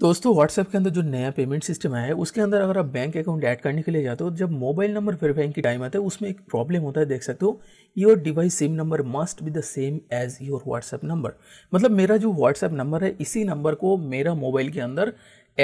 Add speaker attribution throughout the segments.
Speaker 1: दोस्तों व्हाट्सएप के अंदर जो नया पेमेंट सिस्टम आया है उसके अंदर अगर आप बैंक अकाउंट ऐड करने के लिए जाते हो जब मोबाइल नंबर वेरीफाइंग की टाइम आता है उसमें एक प्रॉब्लम होता है देख सकते हो your device SIM number must be the same as your WhatsApp number मतलब मेरा जो व्हाट्सएप नंबर है इसी नंबर को मेरा मोबाइल के अंदर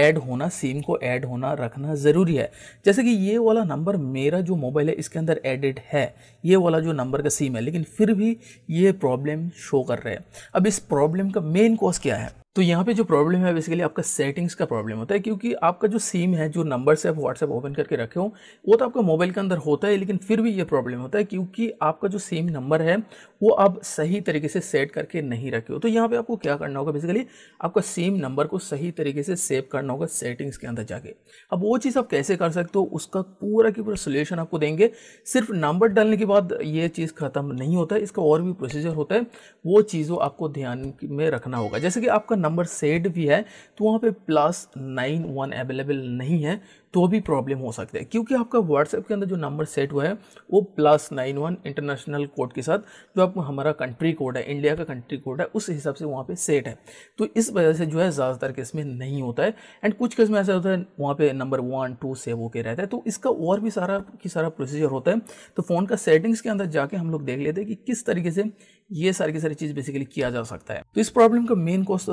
Speaker 1: ऐड होना सिम को ऐड होना रखना ज़रूरी है जैसे कि ये वाला नंबर मेरा जो मोबाइल है इसके अंदर एडिड है ये वाला जो नंबर का सिम है लेकिन फिर भी ये प्रॉब्लम शो कर रहा है अब इस प्रॉब्लम का मेन कॉज क्या है तो यहाँ पे जो प्रॉब्लम है बेसिकली आपका सेटिंग्स का प्रॉब्लम होता है क्योंकि आपका जो सिम है जो नंबर से आप व्हाट्सएप ओपन करके रखे हो वो तो आपका मोबाइल के अंदर होता है लेकिन फिर भी ये प्रॉब्लम होता है क्योंकि आपका जो सिम नंबर है वो आप सही तरीके से सेट करके नहीं रखे हो तो यहाँ पर आपको क्या करना होगा बेसिकली आपका सिम नंबर को सही तरीके से सेव करना होगा सेटिंग्स के अंदर जाके अब वो चीज़ आप कैसे कर सकते हो उसका पूरा की पूरा सोल्यूशन आपको देंगे सिर्फ नंबर डालने के बाद ये चीज़ ख़त्म नहीं होता है इसका और भी प्रोसीजर होता है वो चीज़ों आपको ध्यान में रखना होगा जैसे कि आपका नंबर सेट भी है तो वहाँ पे प्लस नाइन वन अवेलेबल नहीं है तो भी प्रॉब्लम हो सकता है क्योंकि आपका व्हाट्सएप के अंदर जो नंबर सेट हुआ है वो plus nine one international code के साथ जो आप हमारा कंट्री कोड है इंडिया का कंट्री कोड है उस हिसाब से वहाँ पर सेट है तो इस वजह से जो है ज़्यादातर केस में नहीं होता है एंड कुछ केस में ऐसा होता है वहाँ पर नंबर वन टू सेव होकर रहता है तो इसका और भी सारा की सारा प्रोसीजर होता है तो फ़ोन का सेटिंग्स के अंदर जाके हम लोग देख लेते हैं कि किस तरीके से ये सारी की सारी चीज़ बेसिकली किया जा सकता है तो इस प्रॉब्लम का मेन कॉज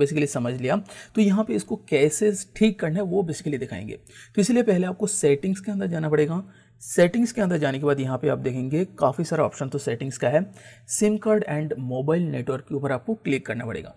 Speaker 1: बेसिकली समझ लिया तो यहाँ पे इसको कैसे ठीक करना है वो बेसिकली दिखाएंगे तो इसलिए पहले आपको सेटिंग्स के अंदर जाना पड़ेगा सेटिंग्स के अंदर जाने के बाद यहाँ पे आप देखेंगे काफ़ी सारा ऑप्शन तो सेटिंग्स का है SIM card and mobile network के ऊपर आपको क्लिक करना पड़ेगा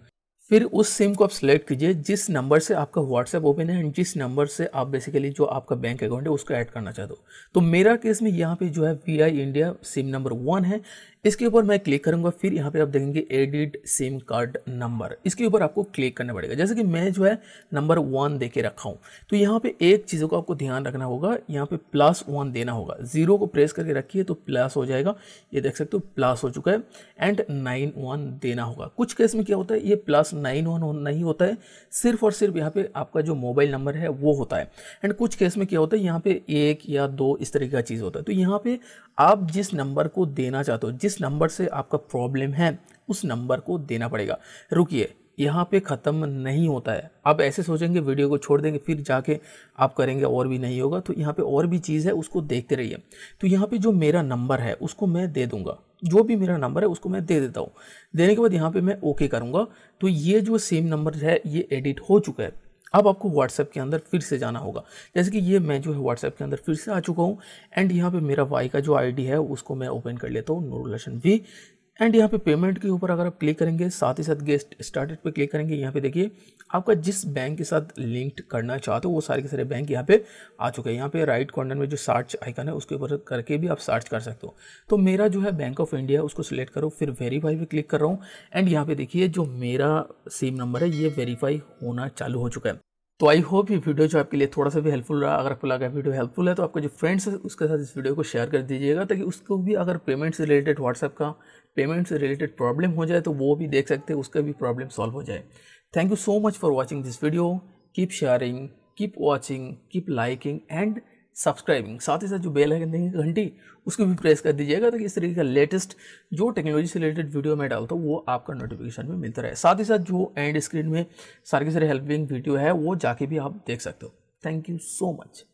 Speaker 1: फिर उस सिम को आप सेलेक्ट कीजिए जिस नंबर से आपका व्हाट्सएप ओपन है एंड जिस नंबर से आप बेसिकली जो आपका बैंक अकाउंट है उसको ऐड करना चाहते हो तो मेरा केस में यहाँ पे जो है V I India SIM number one है इसके ऊपर मैं क्लिक करूंगा फिर यहाँ पे आप देखेंगे एडिट सिम कार्ड नंबर इसके ऊपर आपको क्लिक करना पड़ेगा जैसे कि मैं जो है नंबर वन दे के रखा हूँ तो यहाँ पे एक चीज़ों को आपको ध्यान रखना होगा यहाँ पे प्लस वन देना होगा जीरो को प्रेस करके रखिए तो प्लस हो जाएगा ये देख सकते हो प्लस हो चुका है एंड नाइन वन देना होगा कुछ केस में क्या होता है ये प्लस नाइन वन नहीं होता है सिर्फ और सिर्फ यहाँ पे आपका जो मोबाइल नंबर है वो होता है एंड कुछ केस में क्या होता है यहाँ पे एक या दो इस तरीके का चीज़ होता है तो यहाँ पे आप जिस नंबर को देना चाहते हो जिस जिस नंबर से आपका प्रॉब्लम है उस नंबर को देना पड़ेगा रुकिए यहाँ पे ख़त्म नहीं होता है आप ऐसे सोचेंगे वीडियो को छोड़ देंगे फिर जाके आप करेंगे और भी नहीं होगा तो यहाँ पे और भी चीज़ है उसको देखते रहिए तो यहाँ पे जो मेरा नंबर है उसको मैं दे दूँगा जो भी मेरा नंबर है उसको मैं दे देता हूँ देने के बाद यहाँ पे मैं ओके करूँगा तो ये जो सेम नंबर है ये एडिट हो चुका है अब आपको व्हाट्सएप के अंदर फिर से जाना होगा जैसे कि ये मैं जो है व्हाट्सएप के अंदर फिर से आ चुका हूँ एंड यहाँ पे मेरा वाई का जो आईडी है उसको मैं ओपन कर लेता हूँ नो रिलेशन वी एंड यहाँ पे पेमेंट के ऊपर अगर आप क्लिक करेंगे साथ ही साथ गेस्ट स्टार्टेड पे क्लिक करेंगे यहाँ पे देखिए आपका जिस बैंक के साथ लिंक्ड करना चाहते हो वो सारे के सारे बैंक यहाँ पे आ चुके हैं यहाँ पे राइट कॉर्नर में जो सर्च आइकन है उसके ऊपर करके भी आप सर्च कर सकते हो तो मेरा जो है बैंक ऑफ इंडिया उसको सिलेक्ट करो फिर वेरीफाई पर क्लिक कर रहा हूँ एंड यहाँ पे देखिए जो मेरा सेम नंबर है ये वेरीफाई होना चालू हो चुका है तो आई होप ये वीडियो जो आपके लिए थोड़ा सा भी हेल्पफुल रहा अगर आपको लगा वीडियो हेल्पफुल है तो आपके जो फ्रेंड्स हैं उसके साथ इस वीडियो को शेयर कर दीजिएगा ताकि उसको भी अगर पेमेंट से रिलेटेड व्हाट्सएप का पेमेंट से रिलेटेड प्रॉब्लम हो जाए तो वो भी देख सकते हैं उसका भी प्रॉब्लम सॉल्व हो जाए thank you so much for watching this video keep sharing keep watching keep liking and subscribing साथ ही साथ जो बेल आइकन देंगे घंटी उसको भी प्रेस कर दीजिएगा तो इस तरीके का लेटेस्ट जो टेक्नोलॉजी से रिलेटेड वीडियो मैं डालता हूँ वो आपका नोटिफिकेशन में मिलता रहे साथ ही साथ जो एंड स्क्रीन में सारे के सारी हेल्पिंग वीडियो है वो जाके भी आप देख सकते हो थैंक यू सो मच